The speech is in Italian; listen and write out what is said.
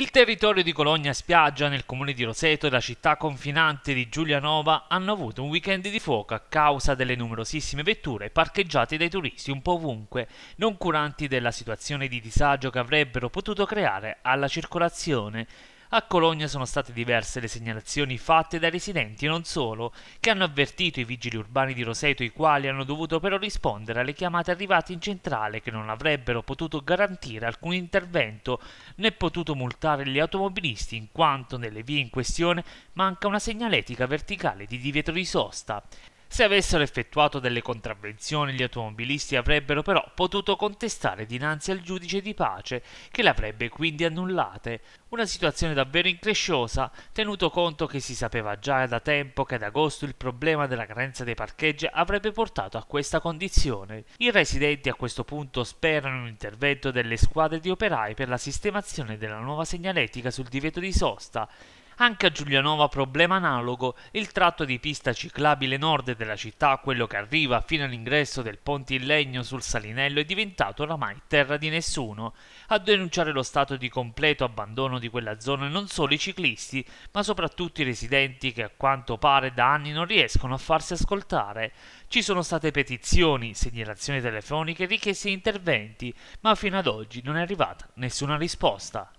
Il territorio di Cologna Spiaggia nel comune di Roseto e la città confinante di Giulianova hanno avuto un weekend di fuoco a causa delle numerosissime vetture parcheggiate dai turisti un po' ovunque, non curanti della situazione di disagio che avrebbero potuto creare alla circolazione. A Cologna sono state diverse le segnalazioni fatte dai residenti e non solo, che hanno avvertito i vigili urbani di Roseto, i quali hanno dovuto però rispondere alle chiamate arrivate in centrale che non avrebbero potuto garantire alcun intervento né potuto multare gli automobilisti in quanto nelle vie in questione manca una segnaletica verticale di divieto di sosta. Se avessero effettuato delle contravvenzioni gli automobilisti avrebbero però potuto contestare dinanzi al giudice di pace che le avrebbe quindi annullate, una situazione davvero incresciosa tenuto conto che si sapeva già da tempo che ad agosto il problema della carenza dei parcheggi avrebbe portato a questa condizione. I residenti a questo punto sperano un intervento delle squadre di operai per la sistemazione della nuova segnaletica sul divieto di sosta anche a Giulianova problema analogo, il tratto di pista ciclabile nord della città, quello che arriva fino all'ingresso del ponte in legno sul Salinello, è diventato oramai terra di nessuno. A denunciare lo stato di completo abbandono di quella zona non solo i ciclisti, ma soprattutto i residenti che a quanto pare da anni non riescono a farsi ascoltare. Ci sono state petizioni, segnalazioni telefoniche, richieste di interventi, ma fino ad oggi non è arrivata nessuna risposta.